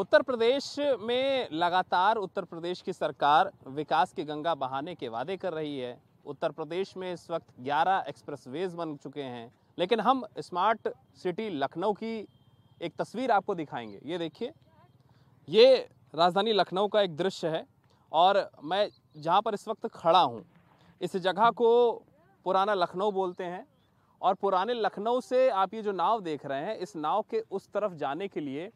उत्तर प्रदेश में लगातार उत्तर प्रदेश की सरकार विकास की गंगा बहाने के वादे कर रही है उत्तर प्रदेश में इस वक्त 11 एक्सप्रेसवेज बन चुके हैं लेकिन हम स्मार्ट सिटी लखनऊ की एक तस्वीर आपको दिखाएंगे ये देखिए ये राजधानी लखनऊ का एक दृश्य है और मैं जहाँ पर इस वक्त खड़ा हूँ इस जगह को पुराना लखनऊ बोलते हैं और पुराने लखनऊ से आप ये जो नाव देख रहे हैं इस नाव के उस तरफ जाने के लिए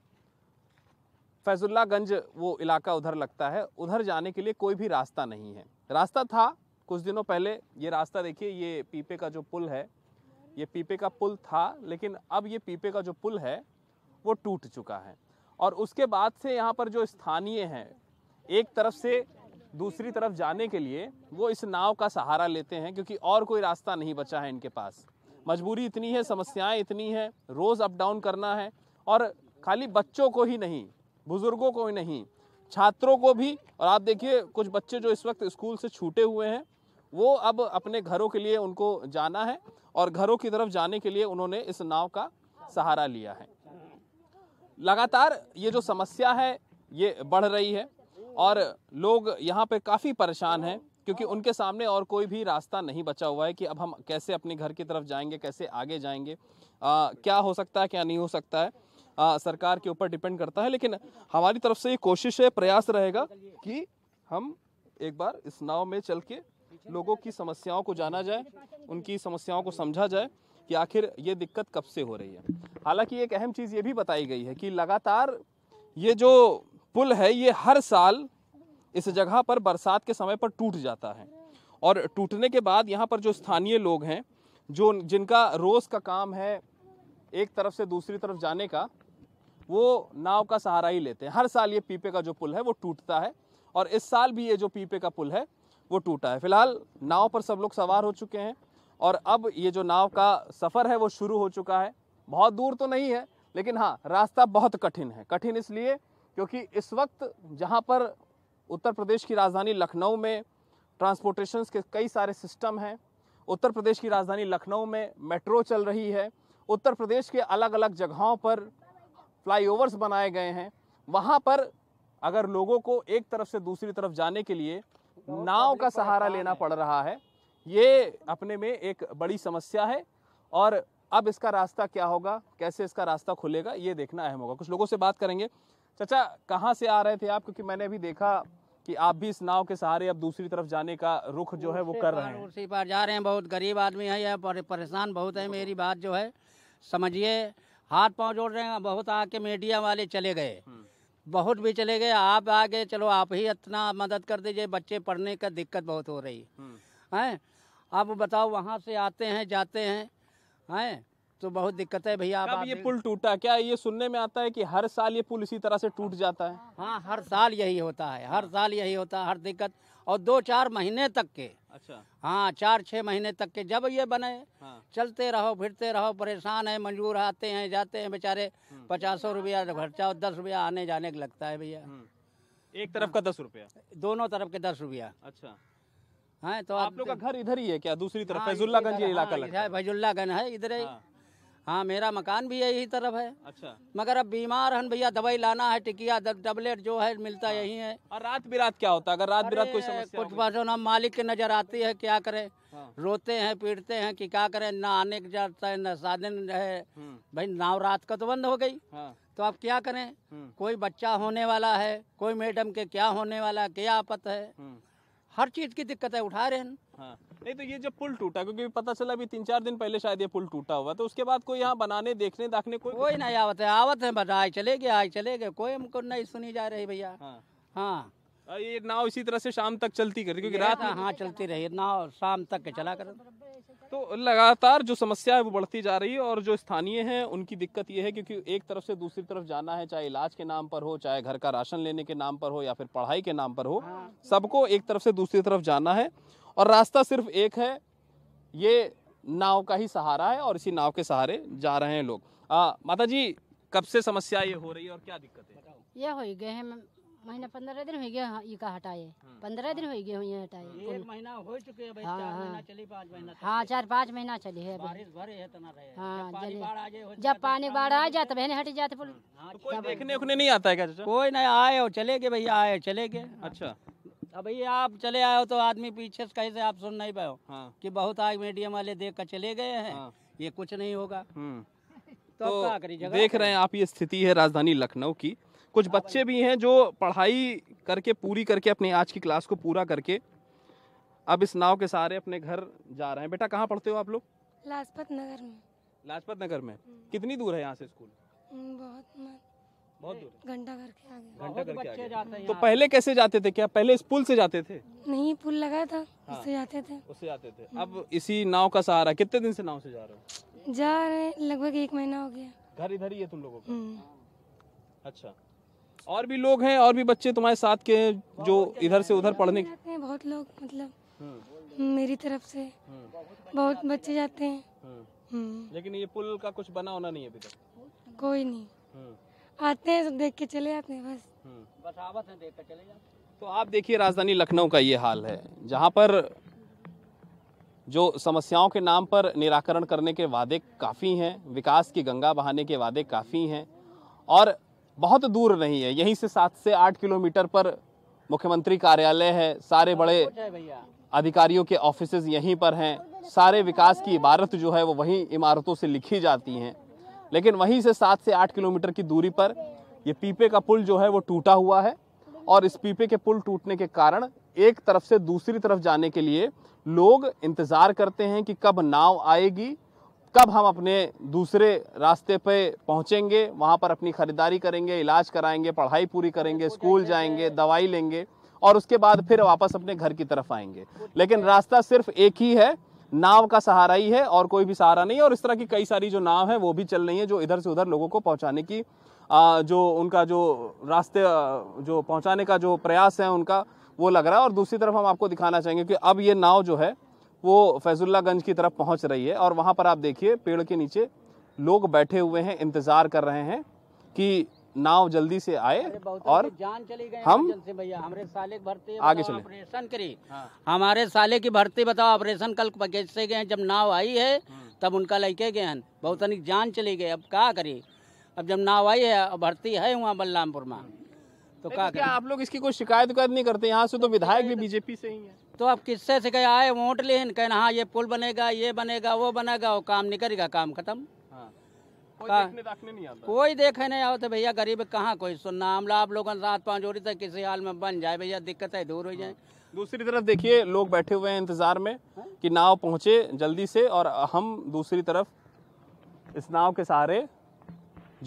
फैजुल्ला गंज वो इलाका उधर लगता है उधर जाने के लिए कोई भी रास्ता नहीं है रास्ता था कुछ दिनों पहले ये रास्ता देखिए ये पीपे का जो पुल है ये पीपे का पुल था लेकिन अब ये पीपे का जो पुल है वो टूट चुका है और उसके बाद से यहाँ पर जो स्थानीय हैं एक तरफ से दूसरी तरफ जाने के लिए वो इस नाव का सहारा लेते हैं क्योंकि और कोई रास्ता नहीं बचा है इनके पास मजबूरी इतनी है समस्याएं इतनी हैं रोज़ अप डाउन करना है और खाली बच्चों को ही नहीं बुज़ुर्गों को ही नहीं छात्रों को भी और आप देखिए कुछ बच्चे जो इस वक्त स्कूल से छूटे हुए हैं वो अब अपने घरों के लिए उनको जाना है और घरों की तरफ जाने के लिए उन्होंने इस नाव का सहारा लिया है लगातार ये जो समस्या है ये बढ़ रही है और लोग यहाँ पे काफ़ी परेशान हैं क्योंकि उनके सामने और कोई भी रास्ता नहीं बचा हुआ है कि अब हम कैसे अपने घर की तरफ जाएंगे कैसे आगे जाएंगे आ, क्या हो सकता है क्या नहीं हो सकता है आ, सरकार के ऊपर डिपेंड करता है लेकिन हमारी तरफ से ये कोशिश है प्रयास रहेगा कि हम एक बार इस नाव में चल के लोगों की समस्याओं को जाना जाए उनकी समस्याओं को समझा जाए कि आखिर ये दिक्कत कब से हो रही है हालांकि एक अहम चीज़ ये भी बताई गई है कि लगातार ये जो पुल है ये हर साल इस जगह पर बरसात के समय पर टूट जाता है और टूटने के बाद यहाँ पर जो स्थानीय लोग हैं जो जिनका रोज़ का काम है एक तरफ से दूसरी तरफ जाने का वो नाव का सहारा ही लेते हैं हर साल ये पीपे का जो पुल है वो टूटता है और इस साल भी ये जो पीपे का पुल है वो टूटा है फिलहाल नाव पर सब लोग सवार हो चुके हैं और अब ये जो नाव का सफ़र है वो शुरू हो चुका है बहुत दूर तो नहीं है लेकिन हाँ रास्ता बहुत कठिन है कठिन इसलिए क्योंकि इस वक्त जहाँ पर उत्तर प्रदेश की राजधानी लखनऊ में ट्रांसपोर्टेशन के कई सारे सिस्टम हैं उत्तर प्रदेश की राजधानी लखनऊ में मेट्रो चल रही है उत्तर प्रदेश के अलग अलग जगहों पर फ्लाईओवर्स बनाए गए हैं वहाँ पर अगर लोगों को एक तरफ से दूसरी तरफ जाने के लिए तो नाव का सहारा लेना पड़ रहा है ये अपने में एक बड़ी समस्या है और अब इसका रास्ता क्या होगा कैसे इसका रास्ता खुलेगा ये देखना अहम होगा कुछ लोगों से बात करेंगे चाचा कहाँ से आ रहे थे आप क्योंकि मैंने अभी देखा कि आप भी इस नाव के सहारे अब दूसरी तरफ जाने का रुख जो है वो कर रहे हैं उसी पार जा रहे हैं बहुत गरीब आदमी है यह परेशान बहुत है मेरी बात जो है समझिए हाथ पांव जोड़ रहे हैं बहुत आके मीडिया वाले चले गए हम्म। बहुत भी चले गए आप आ गए चलो आप ही इतना मदद कर दीजिए बच्चे पढ़ने का दिक्कत बहुत हो रही हम्म। है अब बताओ वहाँ से आते हैं जाते हैं हैं तो बहुत दिक्कत है भैया कब ये पुल टूटा क्या ये सुनने में आता है कि हर साल ये पुल इसी तरह से टूट जाता है हाँ हर साल यही होता है हर साल यही होता है हर दिक्कत और दो चार महीने तक के अच्छा हाँ चार छः महीने तक के जब ये बने हाँ। चलते रहो फिरते रहो परेशान है मंजूर आते हैं जाते हैं बेचारे हम्म। पचासों रुपया खर्चा और दस रुपया आने जाने के लगता है भैया हम्म। एक तरफ का दस रुपया दोनों तरफ के दस रुपया अच्छा हाँ तो आप लोग का घर इधर ही है क्या दूसरी तरफ हाँ, फैजुल्लागंज इलाका हाँ, लगता है फैजुल्लागंज है इधर ही हाँ। हाँ मेरा मकान भी यही तरफ है अच्छा मगर अब बीमार हन भैया दवाई लाना है टिकिया टबलेट जो है मिलता हाँ। यही है और रात बिरात क्या होता है अगर रात बिरात कोई समस्या कुछ बात ना मालिक की नजर आती है क्या करे हाँ। रोते हैं पीटते हैं कि क्या करें ना आने के जाता है न साधन है हम्म। भाई नाव रात का तो बंद हो गई हाँ। तो आप क्या करें हम्म। कोई बच्चा होने वाला है कोई मैडम के क्या होने वाला क्या आपत है हम्म। हर चीज की दिक्कत है उठा रहे हैं हाँ नहीं तो ये जब पुल टूटा क्योंकि पता चला अभी तीन चार दिन पहले शायद ये पुल टूटा हुआ तो उसके बाद कोई यहाँ बनाने देखने दाखने कोई कोई नहीं आवत है आवत है बस आज चले गए आज चले गए कोई हमको नहीं सुनी जा रही भैया हाँ, हाँ। ये नाव इसी तरह से शाम तक चलती कर क्योंकि रात हाँ, हाँ चलती रही नाव शाम तक चला कर तो लगातार जो समस्या है वो बढ़ती जा रही है और जो स्थानीय हैं उनकी दिक्कत ये है क्योंकि एक तरफ से दूसरी तरफ जाना है चाहे इलाज के नाम पर हो चाहे घर का राशन लेने के नाम पर हो या फिर पढ़ाई के नाम पर हो हाँ। सबको एक तरफ से दूसरी तरफ जाना है और रास्ता सिर्फ एक है ये नाव का ही सहारा है और इसी नाव के सहारे जा रहे हैं लोग आ, माता जी कब से समस्या ये हो रही है और क्या दिक्कत है यह हो गए हैं महीना पंद्रह दिन हो गया ईका हाँ, हटाए हाँ। पंद्रह दिन हो गया हुए हटाए एक महीना हो चुके हैं हाँ, चार महीना चली पाँच महीना हाँ चार पाँच महीना चली है बारिश भरे है तना रहे हाँ जब, पानी बाढ़ आ जाए जब पानी बाढ़ आ जाए तो बहने हट जाते फुल तो तो कोई देखने उखने नहीं आता है क्या कोई नहीं आए हो चले गए भैया आए चले गए अच्छा अब ये आप चले आए हो तो आदमी पीछे से कहीं से आप सुन नहीं पाए हो हाँ। कि बहुत आग मीडिया वाले देख कर चले गए हैं हाँ। ये कुछ नहीं होगा हम्म। तो, तो देख रहे हैं आप ये स्थिति है राजधानी लखनऊ की कुछ बच्चे भी हैं जो पढ़ाई करके पूरी करके अपने आज की क्लास को पूरा करके अब इस नाव के सहारे अपने घर जा रहे हैं बेटा कहाँ पढ़ते हो आप लोग लाजपत नगर में लाजपत नगर में कितनी दूर है यहाँ से स्कूल बहुत बहुत दूर घंटा घर के आगे घंटा घर के आगे तो पहले कैसे जाते थे क्या पहले इस पुल से जाते थे नहीं पुल लगा था हाँ, उससे जाते थे उससे जाते थे अब इसी नाव का सहारा कितने दिन से नाव से जा रहे हो जा रहे लगभग एक महीना हो गया घर इधर ही है तुम लोगों का हम्म। अच्छा और भी लोग हैं और भी बच्चे तुम्हारे साथ के जो इधर से उधर पढ़ने जाते हैं बहुत लोग मतलब मेरी तरफ से बहुत बच्चे जाते हैं हम्म। लेकिन ये पुल का कुछ बना होना नहीं है अभी तक कोई नहीं हम्म। आते हैं देख के चले आते हैं बस बस आवत है देख के चले जाते तो आप देखिए राजधानी लखनऊ का ये हाल है जहाँ पर जो समस्याओं के नाम पर निराकरण करने के वादे काफ़ी हैं विकास की गंगा बहाने के वादे काफ़ी हैं और बहुत दूर नहीं है यहीं से सात से आठ किलोमीटर पर मुख्यमंत्री कार्यालय है सारे बड़े अधिकारियों के ऑफिस यहीं पर हैं सारे विकास की इबारत जो है वो वहीं इमारतों से लिखी जाती हैं लेकिन वहीं से सात से आठ किलोमीटर की दूरी पर ये पीपे का पुल जो है वो टूटा हुआ है और इस पीपे के पुल टूटने के कारण एक तरफ से दूसरी तरफ जाने के लिए लोग इंतज़ार करते हैं कि कब नाव आएगी कब हम अपने दूसरे रास्ते पे पहुंचेंगे वहाँ पर अपनी ख़रीदारी करेंगे इलाज कराएंगे पढ़ाई पूरी करेंगे स्कूल जाएंगे दवाई लेंगे और उसके बाद फिर वापस अपने घर की तरफ आएंगे लेकिन रास्ता सिर्फ एक ही है नाव का सहारा ही है और कोई भी सहारा नहीं है और इस तरह की कई सारी जो नाव है वो भी चल रही है जो इधर से उधर लोगों को पहुँचाने की जो उनका जो रास्ते जो पहुँचाने का जो प्रयास है उनका वो लग रहा है और दूसरी तरफ हम आपको दिखाना चाहेंगे कि अब ये नाव जो है वो फैजुल्लागंज की तरफ पहुंच रही है और वहाँ पर आप देखिए पेड़ के नीचे लोग बैठे हुए हैं इंतज़ार कर रहे हैं कि नाव जल्दी से आए और जान चली गई हम से भैया हमारे साले की भर्ती आगे चले ऑपरेशन करी हाँ। हमारे साले की भर्ती बताओ ऑपरेशन कल पैकेज से गए जब नाव आई है हाँ। तब उनका लड़के गए हैं बहुत अनिक जान चली गई अब क्या करी अब जब नाव आई है भर्ती है वहाँ बलरामपुर में तो क्या आप लोग इसकी कोई शिकायत नहीं करते यहाँ से तो विधायक भी बीजेपी से ही है तो आप किससे से गए आए वोट लेन कहना हाँ ये पुल बनेगा ये बनेगा वो बनेगा वो काम नहीं करेगा काम खत्म हाँ। कोई देखने नहीं आता कोई देखे नहीं आओ तो भैया गरीब कहाँ कोई सुनना हमला आप लोग रात पाँच बजे तक किसी हाल में बन जाए भैया दिक्कत है दूर हो हाँ। जाए दूसरी तरफ देखिए लोग बैठे हुए हैं इंतजार में हाँ। कि नाव पहुंचे जल्दी से और हम दूसरी तरफ इस नाव के सहारे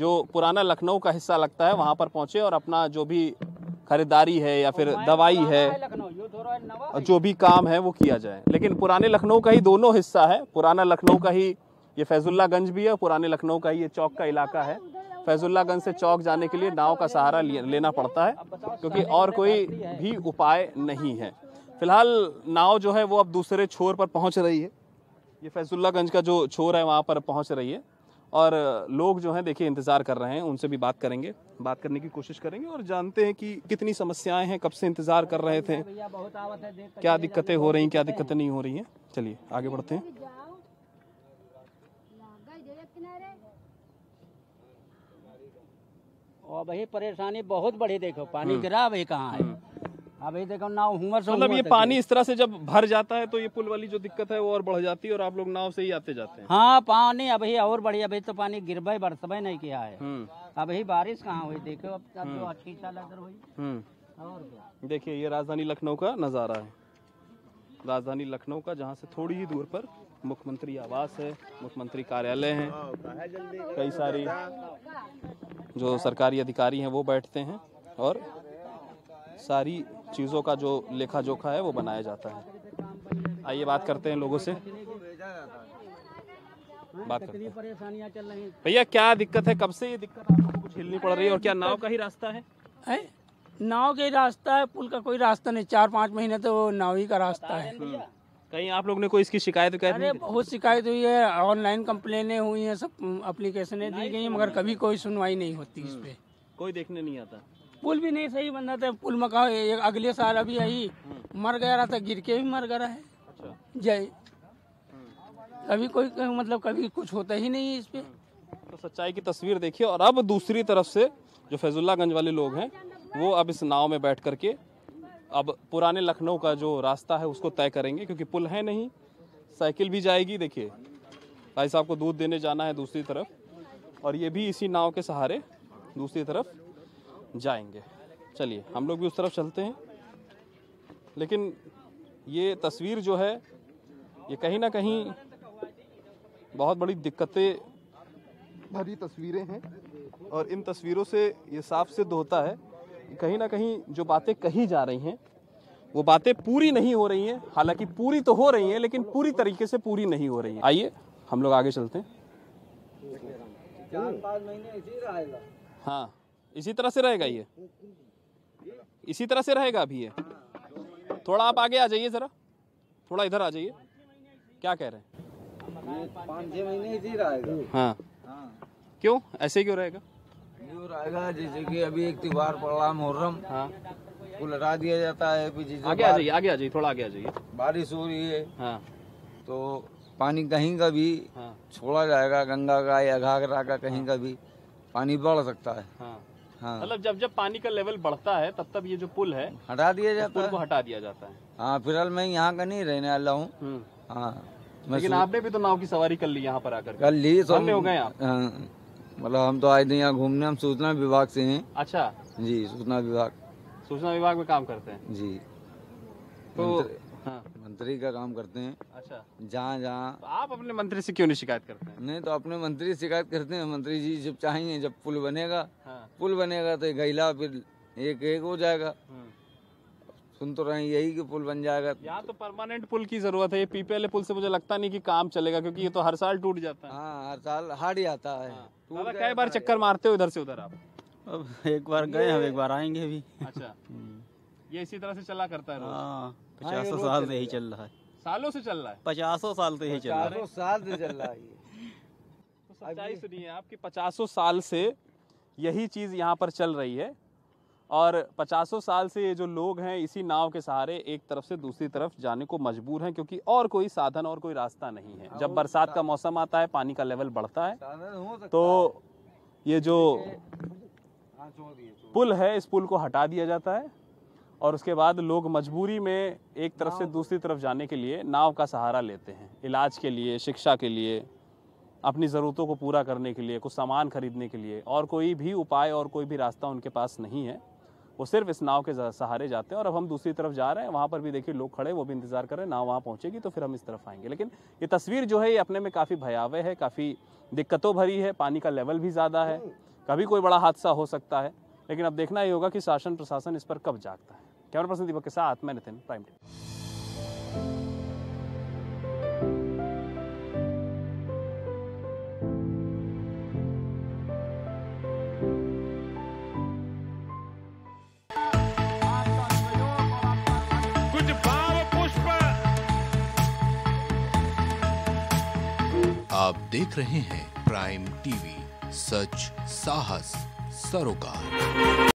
जो पुराना लखनऊ का हिस्सा लगता है वहां पर पहुंचे और अपना जो भी खरीदारी है या फिर दवाई है जो भी काम है वो किया जाए लेकिन पुराने लखनऊ का ही दोनों हिस्सा है पुराना लखनऊ का ही ये फैजुल्ला गंज भी है पुराने लखनऊ का ही ये चौक का इलाका है फैजुल्ला गंज से चौक जाने के लिए नाव का सहारा लेना पड़ता है क्योंकि और कोई भी उपाय नहीं है फिलहाल नाव जो है वो अब दूसरे छोर पर पहुंच रही है ये फैजुल्ला गंज का जो छोर है वहाँ पर पहुँच रही है और लोग जो हैं देखिए इंतज़ार कर रहे हैं उनसे भी बात करेंगे बात करने की कोशिश करेंगे और जानते हैं कि कितनी समस्याएं हैं कब से इंतज़ार कर रहे थे क्या दिक्कतें हो रही क्या दिक्कतें नहीं हो रही हैं चलिए आगे बढ़ते हैं और परेशानी बहुत बड़ी देखो पानी हम्म। गिरा भाई कहाँ है हम्म। अभी देखो नाव हुमर से मतलब ये पानी इस तरह से जब भर जाता है तो ये पुल वाली जो दिक्कत है वो और बढ़ जाती है और आप लोग नाव से ही आते जाते हैं हाँ पानी अभी और बढ़ी अभी तो पानी गिर गिरबे बरसबे नहीं किया है हम्म। अभी बारिश कहाँ हुई देखो अब तो हम्म। अच्छी हुई हम्म। देखिए ये राजधानी लखनऊ का नज़ारा है राजधानी लखनऊ का जहाँ से थोड़ी ही दूर पर मुख्यमंत्री आवास है मुख्यमंत्री कार्यालय है कई सारी जो सरकारी अधिकारी हैं वो बैठते हैं और सारी चीज़ों का जो लेखा जोखा है वो बनाया जाता है आइए बात करते हैं लोगों से बात करते हैं भैया क्या दिक्कत है कब से ये दिक्कत आपको कुछ हिलनी पड़ रही है और क्या नाव का ही रास्ता है, नाव का ही रास्ता है पुल का कोई रास्ता नहीं चार पाँच महीने तो नाव ही का रास्ता है हम्म। कहीं आप लोग ने कोई इसकी शिकायत अरे बहुत शिकायत हुई है ऑनलाइन कम्प्लेने हुई है सब अप्लीकेशने दी गई मगर कभी कोई सुनवाई नहीं होती इस पर हम्म। कोई देखने नहीं आता पुल भी नहीं सही रहा था पुल मका अगले साल अभी आई मर गया रहा था गिर के भी मर गया है अच्छा। जय हम्म। अभी कोई मतलब कभी कुछ होता ही नहीं है इस पे हम्म। तो सच्चाई की तस्वीर देखिए और अब दूसरी तरफ से जो फैजुल्लागंज वाले लोग हैं वो अब इस नाव में बैठ करके अब पुराने लखनऊ का जो रास्ता है उसको तय करेंगे क्योंकि पुल है नहीं साइकिल भी जाएगी देखिए भाई साहब को दूध देने जाना है दूसरी तरफ और ये भी इसी नाव के सहारे दूसरी तरफ जाएंगे चलिए हम लोग भी उस तरफ चलते हैं लेकिन ये तस्वीर जो है ये कहीं ना कहीं बहुत बड़ी दिक्कतें भरी तस्वीरें हैं और इन तस्वीरों से ये साफ सिद्ध होता है कहीं ना कहीं जो बातें कही जा रही हैं वो बातें पूरी नहीं हो रही हैं हालांकि पूरी तो हो रही हैं लेकिन पूरी तरीके से पूरी नहीं हो रही हैं आइए हम लोग आगे चलते हैं हाँ इसी तरह से रहेगा ये इसी तरह से रहेगा अभी ये थोड़ा आप आगे आ जाइए ज़रा थोड़ा इधर आ जाइए क्या कह रहे हैं पाँच छः महीने इसी रहेगा हाँ।, हाँ।, क्यों ऐसे क्यों रहेगा क्यों रहेगा जैसे कि अभी एक त्योहार पड़ रहा मुहर्रम हाँ लड़ा दिया जाता है पीछे आगे आ जाइए आगे आ जाइए थोड़ा आगे आ जाइए बारिश हो रही है हाँ तो पानी कहीं का भी हाँ। छोड़ा जाएगा गंगा का या घाघरा का कहीं हाँ। का भी पानी बढ़ सकता है हाँ। हाँ। मतलब जब जब पानी का लेवल बढ़ता है तब तब ये जो पुल है हटा दिया जाता है हटा दिया जाता है हाँ फिलहाल मैं यहाँ का नहीं रहने वाला हूँ हम्म। हाँ लेकिन आपने भी तो नाव की सवारी कर ली यहाँ पर आकर कर ली सब हो गए आप हाँ, मतलब हम तो आए थे यहाँ घूमने हम सूचना विभाग से हैं अच्छा जी सूचना विभाग सूचना विभाग में काम करते हैं जी तो हाँ मंत्री का काम करते हैं अच्छा जहाँ जहाँ तो आप अपने मंत्री से क्यों नहीं शिकायत करते हैं नहीं तो अपने मंत्री शिकायत करते हैं मंत्री जी जब चाहिए जब पुल बनेगा हाँ। पुल बनेगा तो गैला फिर एक एक हो जाएगा हाँ। सुन तो रहे यही कि पुल बन जाएगा यहाँ तो परमानेंट पुल की जरूरत है ये पीपीएल पुल से मुझे लगता नहीं कि काम चलेगा क्योंकि ये तो हर साल टूट जाता है हाँ हर साल हार्ड ही आता है हाँ। कई बार चक्कर मारते हो इधर से उधर आप अब एक बार गए हम एक बार आएंगे भी अच्छा हम्म। ये इसी तरह से चला करता है पचासों हाँ, साल से यही चल रहा है सालों से चल रहा है पचासों साल से यही चल रहा है साल से चल रहा है तो सच्चाई सुनिए आपकी पचासों साल से यही चीज़ यहाँ पर चल रही है और पचासों साल से ये जो लोग हैं इसी नाव के सहारे एक तरफ से दूसरी तरफ जाने को मजबूर हैं क्योंकि और कोई साधन और कोई रास्ता नहीं है हाँ, जब बरसात का मौसम आता है पानी का लेवल बढ़ता है तो ये जो हाँ, पुल है इस पुल को हटा दिया जाता है और उसके बाद लोग मजबूरी में एक तरफ से दूसरी तरफ जाने के लिए नाव का सहारा लेते हैं इलाज के लिए शिक्षा के लिए अपनी ज़रूरतों को पूरा करने के लिए कुछ सामान खरीदने के लिए और कोई भी उपाय और कोई भी रास्ता उनके पास नहीं है वो सिर्फ इस नाव के सहारे जाते हैं और अब हम दूसरी तरफ जा रहे हैं वहाँ पर भी देखिए लोग खड़े वो भी इंतज़ार कर रहे हैं नाव वहाँ पहुँचेगी तो फिर हम इस तरफ आएंगे लेकिन ये तस्वीर जो है ये अपने में काफ़ी भयावह है काफ़ी दिक्कतों भरी है पानी का लेवल भी ज़्यादा है हम्म। कभी कोई बड़ा हादसा हो सकता है लेकिन अब देखना ही होगा कि शासन प्रशासन इस पर कब जागता है कैमरा पर्सन दीपक के साथ मैं नितिन प्राइम टीवी आप देख रहे हैं प्राइम टीवी सच साहस सरोकार